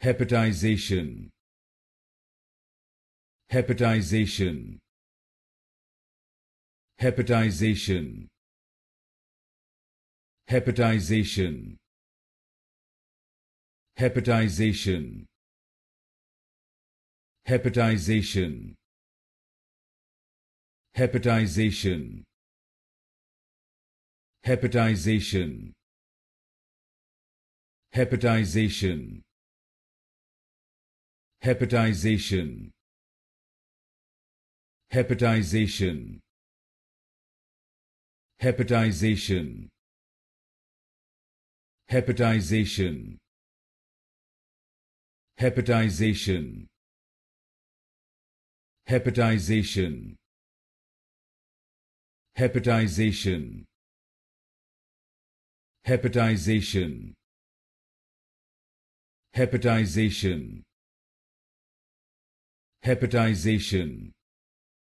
hepatization hepatization hepatization hepatization hepatization hepatization hepatization hepatization hepatization hepatization hepatization hepatization hepatization hepatization hepatization hepatization hepatization hepatization hepatization